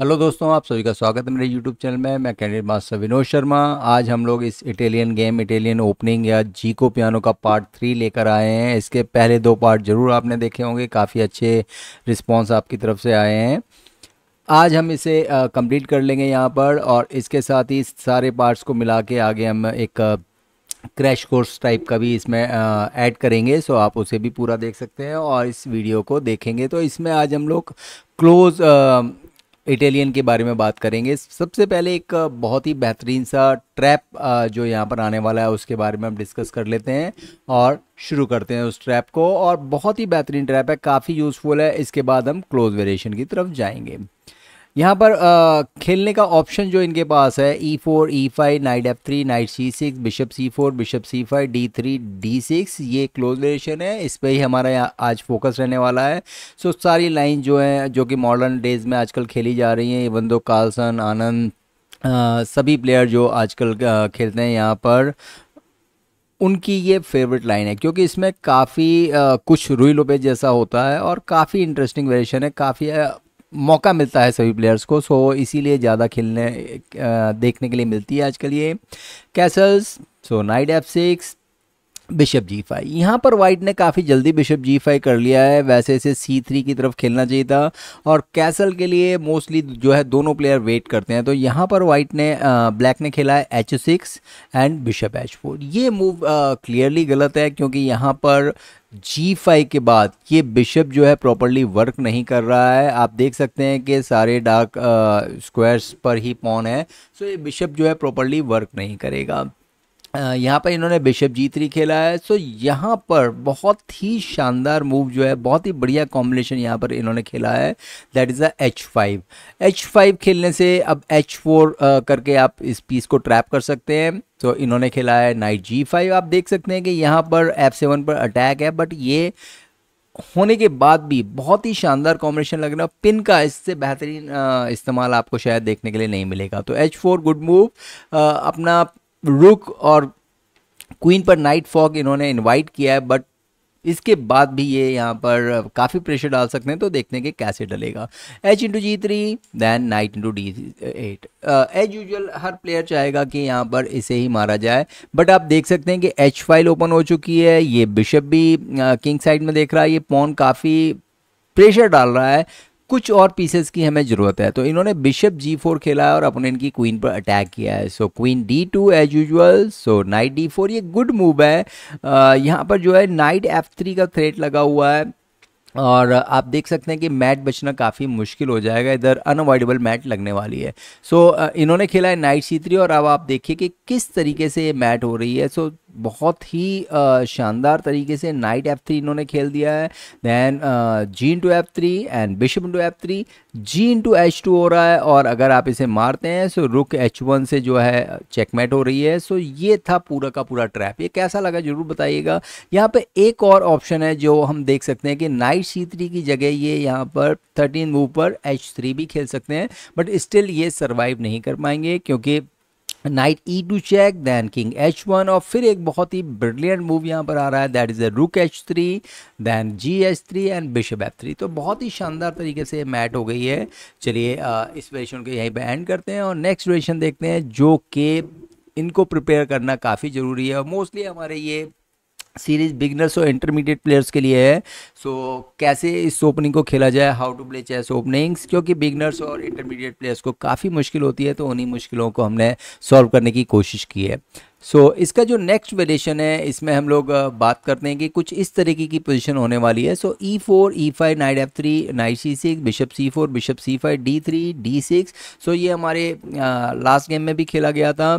hello दोस्तों आप सभी का स्वागत है मेरे यूट्यूब चैनल में मैं कैंडिडेट मास्टर विनोद शर्मा आज हम लोग इस इटालियन गेम इटालियन ओपनिंग या जीको पियानो का पार्ट थ्री लेकर आए हैं इसके पहले दो पार्ट ज़रूर आपने देखे होंगे काफ़ी अच्छे रिस्पांस आपकी तरफ से आए हैं आज हम इसे कंप्लीट कर लेंगे यहाँ पर और इसके साथ ही सारे पार्ट्स को मिला के आगे हम एक क्रैश कोर्स टाइप का भी इसमें ऐड करेंगे सो आप उसे भी पूरा देख सकते हैं और इस वीडियो को देखेंगे तो इसमें आज हम लोग क्लोज़ इटालियन के बारे में बात करेंगे सबसे पहले एक बहुत ही बेहतरीन सा ट्रैप जो यहाँ पर आने वाला है उसके बारे में हम डिस्कस कर लेते हैं और शुरू करते हैं उस ट्रैप को और बहुत ही बेहतरीन ट्रैप है काफ़ी यूज़फुल है इसके बाद हम क्लोज वेरिएशन की तरफ जाएंगे यहाँ पर आ, खेलने का ऑप्शन जो इनके पास है ई फोर ई five knight F three knight सी सिक्स बिशप सी फोर बिशप सी five D three D six ये क्लोज रिलेशन है इस पर ही हमारा आज फोकस रहने वाला है सो सारी लाइन जो है जो कि मॉडर्न डेज में आजकल खेली जा रही हैं इवन दो कार्लसन आनंद सभी प्लेयर जो आजकल खेलते हैं यहाँ पर उनकी ये फेवरेट लाइन है क्योंकि इसमें काफ़ी कुछ रुई लोपे जैसा होता है और काफ़ी इंटरेस्टिंग वेरिएशन है काफ़ी मौका मिलता है सभी प्लेयर्स को सो इसीलिए ज़्यादा खेलने देखने के लिए मिलती है आजकल ये castles so knight F six bishop जी फाइव यहाँ पर वाइट ने काफ़ी जल्दी बिशप जी फाइव कर लिया है वैसे इसे सी थ्री की तरफ खेलना चाहिए था और कैसल के लिए मोस्टली जो है दोनों प्लेयर वेट करते हैं तो यहाँ पर वाइट ने ब्लैक ने खेला है H six and bishop H four ये मूव क्लियरली गलत है क्योंकि यहाँ पर जी फाइव के बाद ये बिशप जो है प्रॉपरली वर्क नहीं कर रहा है आप देख सकते हैं कि सारे डार्क स्क्वायर्स uh, पर ही पॉन है सो ये बिशप जो है प्रॉपरली वर्क नहीं करेगा यहाँ पर इन्होंने बिशप जी थ्री खेला है सो यहाँ पर बहुत ही शानदार मूव जो है बहुत ही बढ़िया कॉम्बिनेशन यहाँ पर इन्होंने खेला है that is the H five H five खेलने से अब एच फोर करके आप इस पीस को ट्रैप कर सकते हैं तो इन्होंने खेला है नाइट जी फाइव आप देख सकते हैं कि यहाँ पर एफ सेवन पर अटैक है बट ये होने के बाद भी बहुत ही शानदार कॉम्बिनेशन लग रहा है पिन का इससे बेहतरीन इस्तेमाल आपको शायद देखने के लिए नहीं मिलेगा तो एच फोर गुड मूव अपना रुक और क्वीन पर नाइट फॉग इन्होंने इनवाइट किया है बट इसके बाद भी ये यहाँ पर काफ़ी प्रेशर डाल सकते हैं तो देखते हैं कि कैसे डलेगा H into G three then knight into D eight as usual हर प्लेयर चाहेगा कि यहाँ पर इसे ही मारा जाए बट आप देख सकते हैं कि एच फाइल ओपन हो चुकी है ये बिशप भी किंग uh, साइड में देख रहा है ये पॉन काफ़ी प्रेशर डाल रहा है कुछ और पीसेस की हमें ज़रूरत है तो इन्होंने बिशप जी फोर खेला है और अपने इनकी क्वीन पर अटैक किया है so queen D two as usual so knight D four ये गुड मूव है यहाँ पर जो है नाइट एफ थ्री का थ्रेट लगा हुआ है और आप देख सकते हैं कि मैट बचना काफ़ी मुश्किल हो जाएगा इधर अनअवॉइडेबल मैट लगने वाली है सो so, इन्होंने खेला है नाइट सी थ्री और अब आप देखिए कि किस तरीके से ये मैट हो रही है सो so, बहुत ही शानदार तरीके से नाइट एफ थ्री इन्होंने खेल दिया है then G into F three and bishop into F three G into H two हो रहा है और अगर आप इसे मारते हैं सो रुक एच वन से जो है चेकमेट हो रही है सो ये था पूरा का पूरा ट्रैप ये कैसा लगा जरूर बताइएगा यहाँ पे एक और ऑप्शन है जो हम देख सकते हैं कि नाइट सी थ्री की जगह ये यहाँ पर थर्टीन मूव पर एच थ्री भी खेल सकते हैं बट स्टिल ये सर्वाइव नहीं कर पाएंगे क्योंकि knight E two check then king H one और फिर एक बहुत ही ब्रिलियंट मूव यहाँ पर आ रहा है that is a rook H three then G H three and bishop F three तो बहुत ही शानदार तरीके से मैट हो गई है चलिए इस वेरिएशन को यहीं पर एंड करते हैं और नेक्स्ट वेरिएशन देखते हैं जो कि इनको प्रिपेयर करना काफ़ी ज़रूरी है और मोस्टली हमारे ये सीरीज बिगनर्स और इंटरमीडिएट प्लेयर्स के लिए है सो so, कैसे इस ओपनिंग को खेला जाए how to play chess openings क्योंकि बिगनर्स और इंटरमीडिएट प्लेयर्स को काफ़ी मुश्किल होती है तो उन्हीं मुश्किलों को हमने सॉल्व करने की कोशिश की है सो so, इसका जो नेक्स्ट वेरिएशन है इसमें हम लोग बात करते हैं कि कुछ इस तरीके की पोजीशन होने वाली है सो ई फोर ई five knight F three knight सी सिक्स बिशप सी फोर बिशप सी five D three D six so ये हमारे लास्ट गेम में भी खेला गया था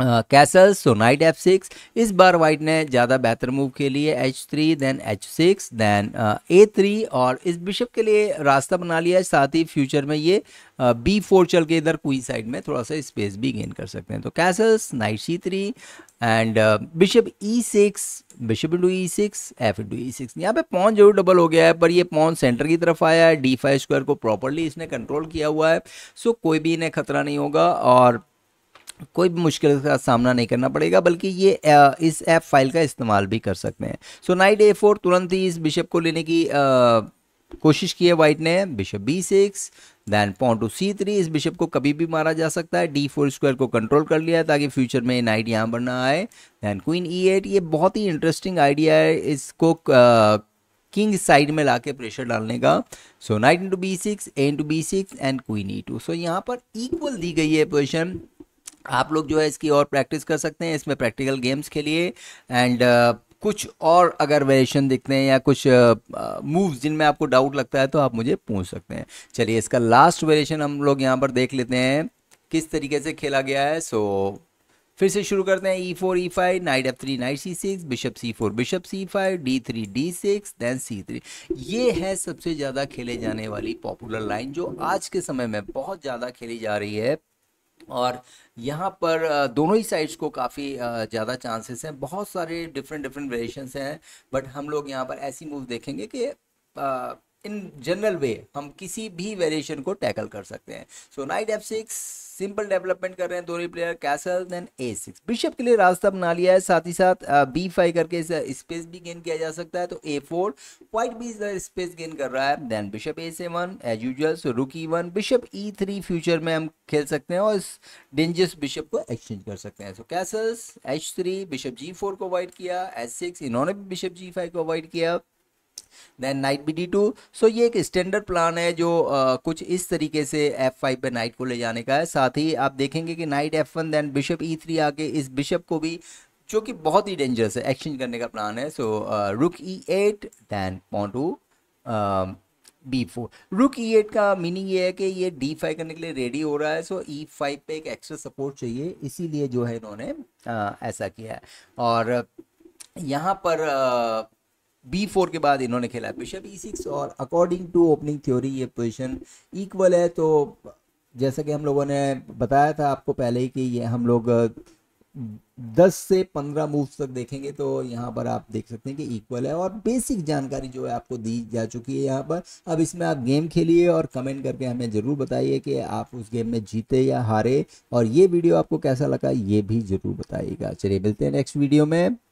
castle so knight F six इस बार वाइट ने ज़्यादा बेहतर मूव के लिए H three then H six then A three और इस बिशप के लिए रास्ता बना लिया है साथ ही फ्यूचर में ये बी फोर चल के इधर कोई साइड में थोड़ा सा स्पेस भी गेन कर सकते हैं तो castles knight C three and bishop E six bishop into E six F into E six यहाँ पे पॉन जरूर डबल हो गया है पर ये पॉन सेंटर की तरफ आया है डी फाइव स्क्वायर को प्रॉपरली इसने कंट्रोल किया हुआ है सो so, कोई भी इन्हें खतरा नहीं होगा और कोई भी मुश्किल का सामना नहीं करना पड़ेगा बल्कि ये इस ऐप फाइल का इस्तेमाल भी कर सकते हैं सो नाइट ए फोर तुरंत ही इस बिशप को लेने की कोशिश की है वाइट ने bishop b six then pawn to c three इस बिशप को कभी भी मारा जा सकता है डी फोर स्क्वायर को कंट्रोल कर लिया है ताकि फ्यूचर में नाइट यहाँ पर ना आए दैन क्वीन ई एट ये बहुत ही इंटरेस्टिंग आइडिया है इसको किंग साइड में लाके प्रेशर डालने का so knight into b six a into b six and queen e two so यहाँ पर इक्वल दी गई है पोजिशन आप लोग जो है इसकी और प्रैक्टिस कर सकते हैं इसमें प्रैक्टिकल गेम्स खेलिए एंड कुछ और अगर वेरिएशन दिखते हैं या कुछ मूव्स जिनमें आपको डाउट लगता है तो आप मुझे पूछ सकते हैं चलिए इसका लास्ट वेरिएशन हम लोग यहाँ पर देख लेते हैं किस तरीके से खेला गया है सो so, फिर से शुरू करते हैं ई फोर ई five knight F three knight सी सिक्स बिशप सी फोर बिशप सी five D three D six then c three ये है सबसे ज़्यादा खेले जाने वाली पॉपुलर लाइन जो आज के समय में बहुत ज़्यादा खेली जा रही है और यहाँ पर दोनों ही साइड्स को काफ़ी ज़्यादा चांसेस हैं बहुत सारे डिफरेंट डिफरेंट वेरिएशंस हैं बट हम लोग यहाँ पर ऐसी मूव देखेंगे कि इन जनरल वे हम किसी भी वेरिएशन को टैकल कर सकते हैं so knight F six simple development कर रहे हैं दोनों player castle then a six bishop के लिए रास्ता बना लिया है साथ ही साथ बी फाइव करके स्पेस भी गेन किया जा सकता है तो ए फोर व्हाइट भी स्पेस गेन कर रहा है देन bishop a seven as usual so rook e one bishop e three future में हम खेल सकते हैं और इस डेंजरस बिशप को एक्सचेंज कर सकते हैं so castles h three bishop g four को अवॉइड किया एच सिक्स इन्होंने भी बिशप जी फाइव को अवॉइड किया then knight b d two so ये एक स्टैंडर्ड प्लान है जो आ, कुछ इस तरीके से एफ फाइव पर नाइट को ले जाने का है साथ ही आप देखेंगे कि knight f one then bishop e three आके इस बिशप को भी जो कि बहुत ही डेंजरस है एक्सचेंज करने का प्लान है so rook e eight then pawn to b four rook e eight का मीनिंग ये है कि ये डी फाइव करने के लिए रेडी हो रहा है सो ई फाइव पर एक एक्स्ट्रा सपोर्ट चाहिए इसीलिए जो है इन्होंने ऐसा किया है और यहाँ पर आ, बी फोर के बाद इन्होंने खेला है बिशप ई सिक्स और अकॉर्डिंग टू ओपनिंग थ्योरी ये पोजिशन इक्वल है तो जैसा कि हम लोगों ने बताया था आपको पहले ही कि ये हम लोग दस से पंद्रह मूव तक देखेंगे तो यहाँ पर आप देख सकते हैं कि इक्वल है और बेसिक जानकारी जो है आपको दी जा चुकी है यहाँ पर अब इसमें आप गेम खेलिए और कमेंट करके हमें ज़रूर बताइए कि आप उस गेम में जीते या हारे और ये वीडियो आपको कैसा लगा ये भी ज़रूर बताइएगा चलिए मिलते हैं नेक्स्ट वीडियो में